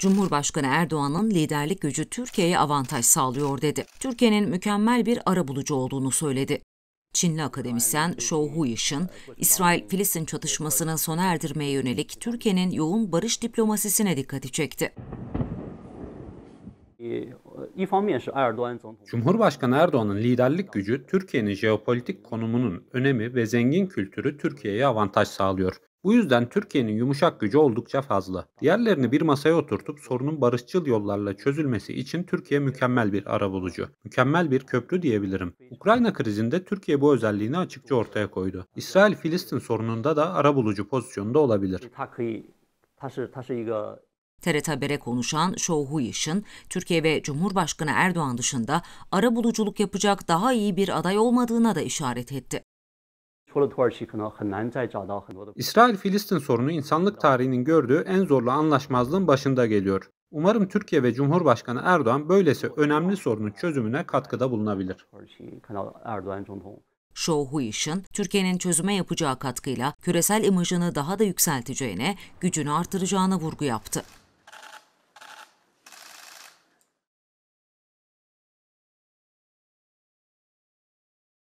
Cumhurbaşkanı Erdoğan'ın liderlik gücü Türkiye'ye avantaj sağlıyor dedi. Türkiye'nin mükemmel bir arabulucu olduğunu söyledi. Çinli akademisyen Shou Huish'in İsrail-Filistin çatışmasının sona erdirmeye yönelik Türkiye'nin yoğun barış diplomasisine dikkati çekti. Cumhurbaşkanı Erdoğan'ın liderlik gücü, Türkiye'nin jeopolitik konumunun önemi ve zengin kültürü Türkiye'ye avantaj sağlıyor. Bu yüzden Türkiye'nin yumuşak gücü oldukça fazla. Diğerlerini bir masaya oturtup sorunun barışçıl yollarla çözülmesi için Türkiye mükemmel bir arabulucu. Mükemmel bir köprü diyebilirim. Ukrayna krizinde Türkiye bu özelliğini açıkça ortaya koydu. İsrail-Filistin sorununda da arabulucu pozisyonda olabilir. TRT Haber'e konuşan Show Huish'in Türkiye ve Cumhurbaşkanı Erdoğan dışında ara buluculuk yapacak daha iyi bir aday olmadığına da işaret etti. İsrail-Filistin sorunu insanlık tarihinin gördüğü en zorlu anlaşmazlığın başında geliyor. Umarım Türkiye ve Cumhurbaşkanı Erdoğan böylesi önemli sorunun çözümüne katkıda bulunabilir. Show Huish'in Türkiye'nin çözüme yapacağı katkıyla küresel imajını daha da yükselteceğine, gücünü artıracağına vurgu yaptı.